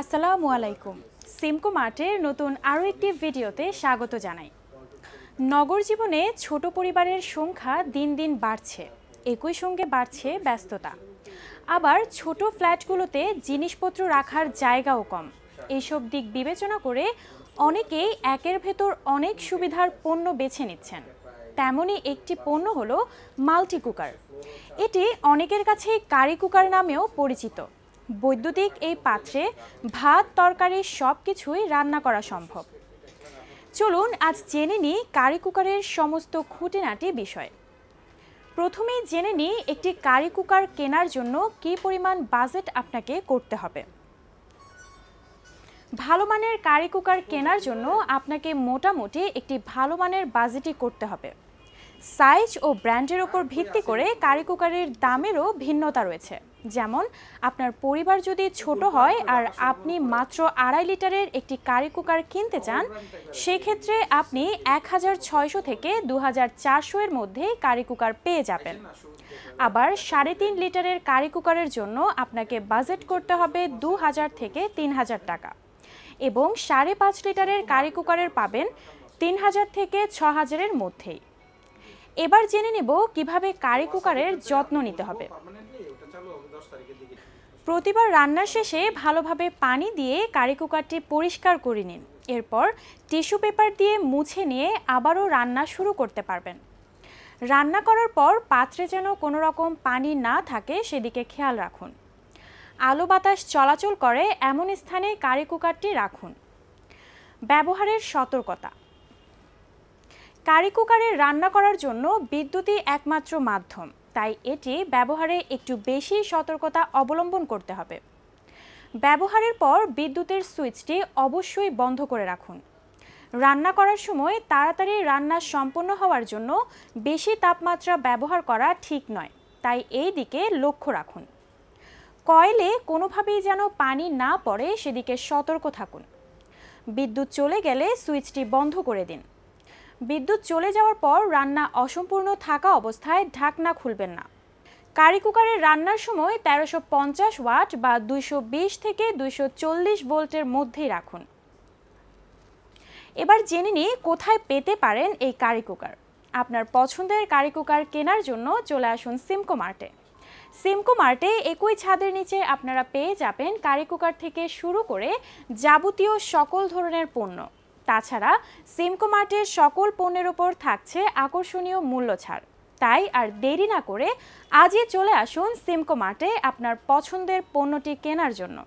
আসসালামু আলাইকুম সিমকো মার্টের নতুন আরও একটি ভিডিওতে স্বাগত জানাই নগর জীবনে ছোট পরিবারের সংখ্যা দিন দিন বাড়ছে একই সঙ্গে বাড়ছে ব্যস্ততা আবার ছোট ফ্ল্যাটগুলোতে জিনিসপত্র রাখার জায়গাও কম এইসব দিক বিবেচনা করে অনেকেই একের ভেতর অনেক সুবিধার পণ্য বেছে নিচ্ছেন তেমনই একটি পণ্য হলো মাল্টি কুকার এটি অনেকের কাছে কারি কুকার নামেও পরিচিত বৈদ্যুতিক এই পাত্রে ভাত তরকারি সব কিছুই রান্না করা সম্ভব চলুন আজ জেনে নিই কারি কুকারের সমস্ত খুঁটিনাটি বিষয় প্রথমেই জেনে নিই একটি কারি কুকার কেনার জন্য কি পরিমাণ বাজেট আপনাকে করতে হবে ভালো মানের কারি কুকার কেনার জন্য আপনাকে মোটামুটি একটি ভালো মানের বাজেটই করতে হবে সাইজ ও ব্র্যান্ডের ওপর ভিত্তি করে কারি কুকারের দামেরও ভিন্নতা রয়েছে যেমন আপনার পরিবার যদি ছোট হয় আর আপনি মাত্র আড়াই লিটারের একটি কারি কুকার কিনতে চান সেক্ষেত্রে আপনি এক হাজার ছয়শো থেকে দু হাজার চারশো এর মধ্যে কারি কুকার পেয়ে যাবেন আবার সাড়ে তিন লিটারের কারি কুকারের জন্য আপনাকে বাজেট করতে হবে দু হাজার থেকে তিন হাজার টাকা এবং সাড়ে পাঁচ লিটারের কারি কুকারের পাবেন তিন হাজার থেকে ছ হাজারের মধ্যেই এবার জেনে নেব কিভাবে কারি কুকারের যত্ন নিতে হবে প্রতিবার রান্না শেষে ভালোভাবে পানি দিয়ে কারি কুকারটি পরিষ্কার করে নিন এরপর টিস্যু পেপার দিয়ে মুছে নিয়ে আবারও রান্না শুরু করতে পারবেন রান্না করার পর পাত্রে যেন কোনো রকম পানি না থাকে সেদিকে খেয়াল রাখুন আলো বাতাস চলাচল করে এমন স্থানে কারি কুকারটি রাখুন ব্যবহারের সতর্কতা কারি কুকারে রান্না করার জন্য বিদ্যুৎই একমাত্র মাধ্যম তাই এটি ব্যবহারে একটু বেশি সতর্কতা অবলম্বন করতে হবে ব্যবহারের পর বিদ্যুতের সুইচটি অবশ্যই বন্ধ করে রাখুন রান্না করার সময় তাড়াতাড়ি রান্না সম্পন্ন হওয়ার জন্য বেশি তাপমাত্রা ব্যবহার করা ঠিক নয় তাই এই দিকে লক্ষ্য রাখুন কয়েলে কোনোভাবেই যেন পানি না পড়ে সেদিকে সতর্ক থাকুন বিদ্যুৎ চলে গেলে সুইচটি বন্ধ করে দিন বিদ্যুৎ চলে যাওয়ার পর রান্না অসম্পূর্ণ থাকা অবস্থায় ঢাকনা খুলবেন না কারি কুকারে রান্নার সময় তেরোশো ওয়াট বা দুইশো থেকে দুইশো ভোল্টের মধ্যেই রাখুন এবার জেনে নিই কোথায় পেতে পারেন এই কারি কুকার আপনার পছন্দের কারি কুকার কেনার জন্য চলে আসুন সিমকো মার্টে সিমকো মার্টে একই ছাদের নিচে আপনারা পেয়ে যাবেন কারি কুকার থেকে শুরু করে যাবতীয় সকল ধরনের পণ্য তাছাড়া সিমকো মার্টের সকল পণ্যের ওপর থাকছে আকর্ষণীয় মূল্য ছাড় তাই আর দেরি না করে আজই চলে আসুন সিমকো মার্টে আপনার পছন্দের পণ্যটি কেনার জন্য